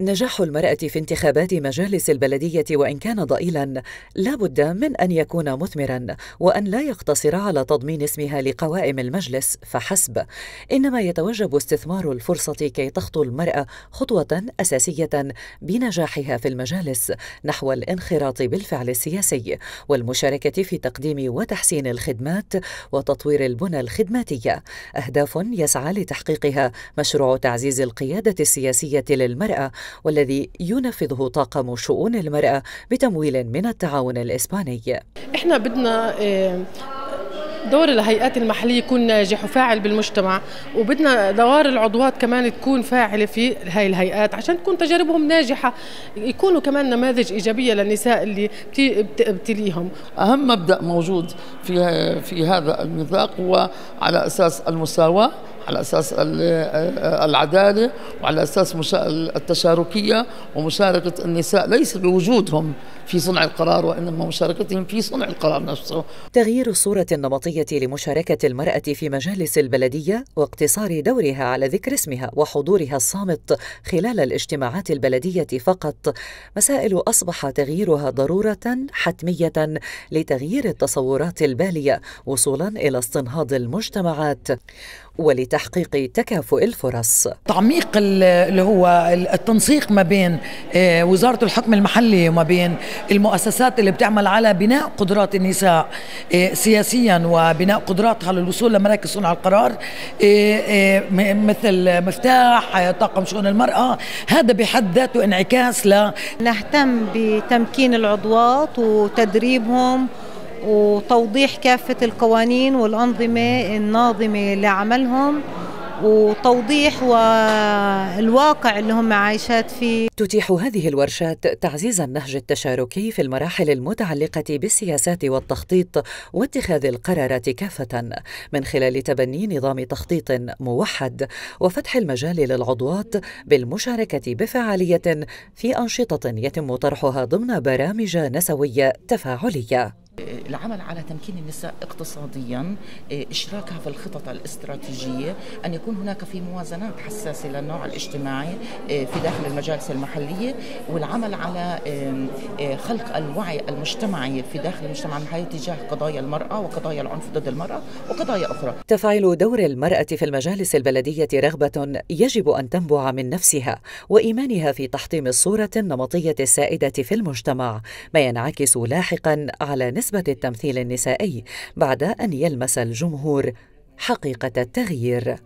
نجاح المرأة في انتخابات مجالس البلدية وإن كان ضئيلا لا بد من أن يكون مثمرا وأن لا يقتصر على تضمين اسمها لقوائم المجلس فحسب إنما يتوجب استثمار الفرصة كي تخطو المرأة خطوة أساسية بنجاحها في المجالس نحو الانخراط بالفعل السياسي والمشاركة في تقديم وتحسين الخدمات وتطوير البنى الخدماتية أهداف يسعى لتحقيقها مشروع تعزيز القيادة السياسية للمرأة والذي ينفذه طاقم شؤون المرأة بتمويل من التعاون الإسباني إحنا بدنا آه، دور الهيئات المحليه يكون ناجح وفاعل بالمجتمع وبدنا دوار العضوات كمان تكون فاعله في هاي الهيئات عشان تكون تجاربهم ناجحه يكونوا كمان نماذج ايجابيه للنساء اللي بتليهم اهم مبدا موجود في في هذا الميثاق هو على اساس المساواه على أساس العدالة وعلى أساس التشاركية ومشاركة النساء ليس بوجودهم في صنع القرار وإنما مشاركتهم في صنع القرار نفسه تغيير الصورة النمطية لمشاركة المرأة في مجالس البلدية واقتصار دورها على ذكر اسمها وحضورها الصامت خلال الاجتماعات البلدية فقط مسائل أصبح تغييرها ضرورة حتمية لتغيير التصورات البالية وصولا إلى استنهاض المجتمعات ولتحقيق لتحقيق تكافؤ الفرص تعميق اللي هو التنسيق ما بين آه، وزارة الحكم المحلي وما بين المؤسسات اللي بتعمل على بناء قدرات النساء آه، سياسيا وبناء قدراتها للوصول لمراكز صنع القرار آه، مثل مفتاح طاقم شؤون المرأة هذا بحد ذاته انعكاس ل نهتم بتمكين العضوات وتدريبهم وتوضيح كافة القوانين والأنظمة الناظمة لعملهم وتوضيح والواقع اللي هم عايشات فيه تتيح هذه الورشات تعزيز النهج التشاركي في المراحل المتعلقة بالسياسات والتخطيط واتخاذ القرارات كافة من خلال تبني نظام تخطيط موحد وفتح المجال للعضوات بالمشاركة بفعالية في أنشطة يتم طرحها ضمن برامج نسوية تفاعلية العمل على تمكين النساء اقتصاديا إيه، اشراكها في الخطط الاستراتيجيه ان يكون هناك في موازنات حساسه للنوع الاجتماعي إيه، في داخل المجالس المحليه والعمل على إيه، خلق الوعي المجتمعي في داخل المجتمع المحلي تجاه قضايا المراه وقضايا العنف ضد المراه وقضايا اخرى تفعيل دور المراه في المجالس البلديه رغبه يجب ان تنبع من نفسها وايمانها في تحطيم الصوره النمطيه السائده في المجتمع ما ينعكس لاحقا على نسبة نسبة التمثيل النسائي بعد أن يلمس الجمهور حقيقة التغيير